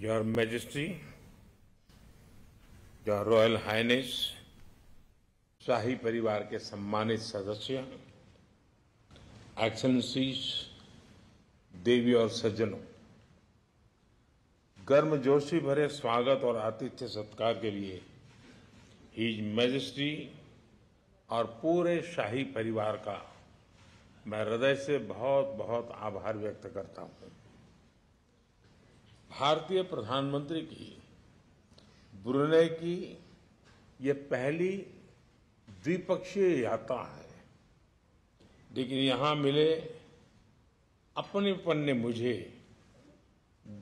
Your Majesty, Your Royal Highness, शाही परिवार के सम्मानित सदस्य एक्सेलेंसीज देवी और सज्जनों गर्म जोशी भरे स्वागत और आतिथ्य सत्कार के लिए हिज मैजेस्टी और पूरे शाही परिवार का मैं हृदय से बहुत बहुत आभार व्यक्त करता हूँ भारतीय प्रधानमंत्री की ब्रुने की यह पहली द्विपक्षीय यात्रा है लेकिन यहां मिले पन ने मुझे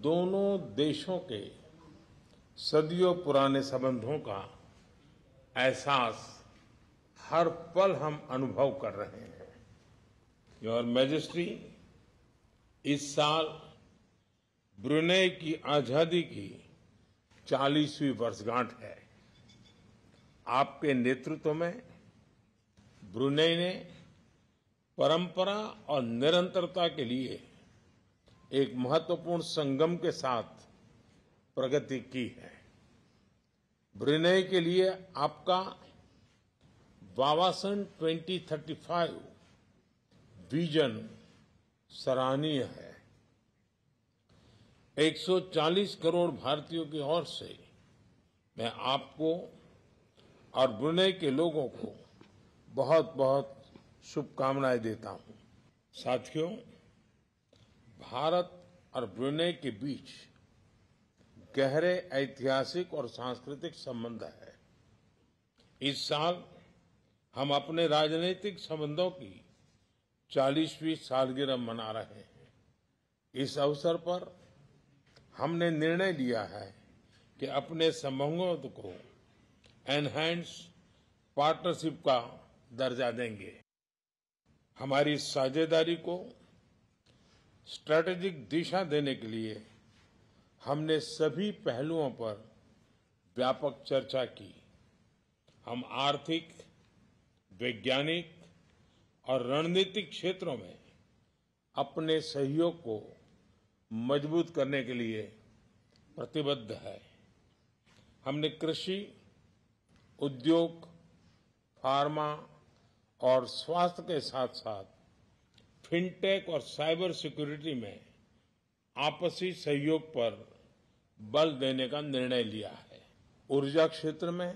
दोनों देशों के सदियों पुराने संबंधों का एहसास हर पल हम अनुभव कर रहे हैं योर मैजेस्टी इस साल ब्रुने की आजादी की चालीसवीं वर्षगांठ है आपके नेतृत्व में ब्रुने ने परंपरा और निरंतरता के लिए एक महत्वपूर्ण संगम के साथ प्रगति की है ब्रुने के लिए आपका वावासन 2035 विजन सराहनीय है 140 करोड़ भारतीयों की ओर से मैं आपको और ब्रुनई के लोगों को बहुत बहुत शुभकामनाएं देता हूं साथियों भारत और ब्रुनई के बीच गहरे ऐतिहासिक और सांस्कृतिक संबंध है इस साल हम अपने राजनीतिक संबंधों की 40वीं सालगिरह मना रहे हैं इस अवसर पर हमने निर्णय लिया है कि अपने संबंधों को एनहैंस पार्टनरशिप का दर्जा देंगे हमारी साझेदारी को स्ट्रैटेजिक दिशा देने के लिए हमने सभी पहलुओं पर व्यापक चर्चा की हम आर्थिक वैज्ञानिक और रणनीतिक क्षेत्रों में अपने सहयोग को मजबूत करने के लिए प्रतिबद्ध है हमने कृषि उद्योग फार्मा और स्वास्थ्य के साथ साथ फिनटेक और साइबर सिक्योरिटी में आपसी सहयोग पर बल देने का निर्णय लिया है ऊर्जा क्षेत्र में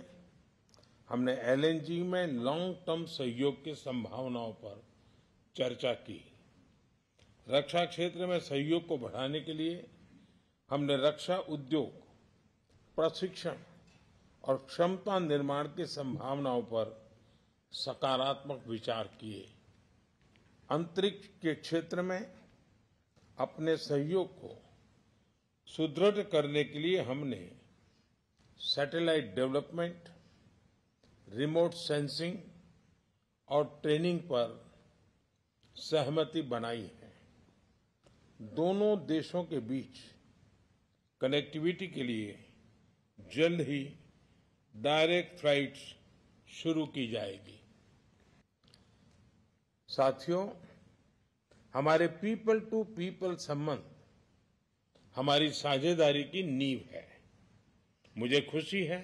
हमने एलएनजी में लॉन्ग टर्म सहयोग की संभावनाओं पर चर्चा की रक्षा क्षेत्र में सहयोग को बढ़ाने के लिए हमने रक्षा उद्योग प्रशिक्षण और क्षमता निर्माण की संभावनाओं पर सकारात्मक विचार किए अंतरिक्ष के क्षेत्र में अपने सहयोग को सुदृढ़ करने के लिए हमने सैटेलाइट डेवलपमेंट रिमोट सेंसिंग और ट्रेनिंग पर सहमति बनाई है दोनों देशों के बीच कनेक्टिविटी के लिए जल्द ही डायरेक्ट फ्लाइट्स शुरू की जाएगी साथियों हमारे पीपल टू पीपल संबंध हमारी साझेदारी की नींव है मुझे खुशी है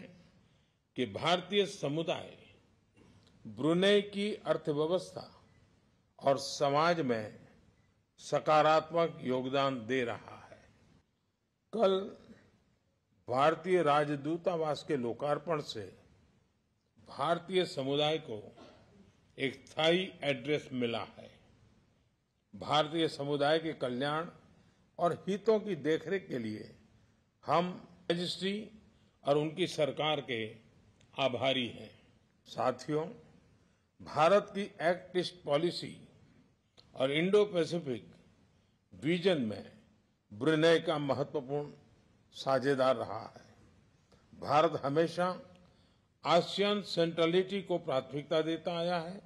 कि भारतीय समुदाय ब्रुनेई की अर्थव्यवस्था और समाज में सकारात्मक योगदान दे रहा है कल भारतीय राजदूतावास के लोकार्पण से भारतीय समुदाय को एक स्थायी एड्रेस मिला है भारतीय समुदाय के कल्याण और हितों की देखरेख के लिए हम रजिस्ट्री और उनकी सरकार के आभारी हैं साथियों भारत की एक्ट ईस्ट पॉलिसी और इंडो पैसिफिक रीजन में ब्रुनेई का महत्वपूर्ण साझेदार रहा है भारत हमेशा आसियान सेंट्रलिटी को प्राथमिकता देता आया है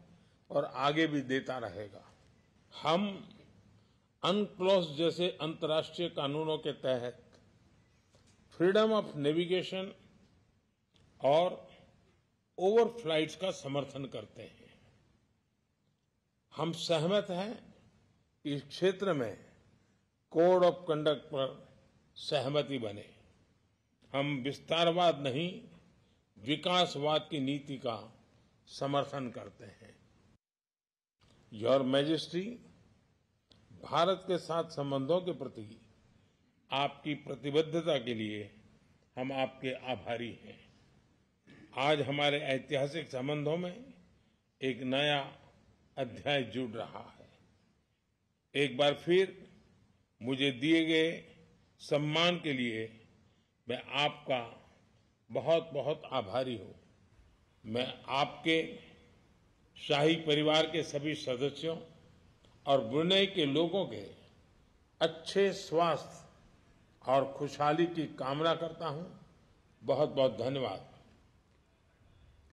और आगे भी देता रहेगा हम अनक्लॉस जैसे अंतर्राष्ट्रीय कानूनों के तहत फ्रीडम ऑफ नेविगेशन और ओवर फ्लाइट्स का समर्थन करते हैं हम सहमत हैं इस क्षेत्र में कोड ऑफ कंडक्ट पर सहमति बने हम विस्तारवाद नहीं विकासवाद की नीति का समर्थन करते हैं योर मैजिस्ट्री भारत के साथ संबंधों के प्रति आपकी प्रतिबद्धता के लिए हम आपके आभारी हैं आज हमारे ऐतिहासिक संबंधों में एक नया अध्याय जुड़ रहा है एक बार फिर मुझे दिए गए सम्मान के लिए मैं आपका बहुत बहुत आभारी हूँ मैं आपके शाही परिवार के सभी सदस्यों और ब्रुनई के लोगों के अच्छे स्वास्थ्य और खुशहाली की कामना करता हूँ बहुत बहुत धन्यवाद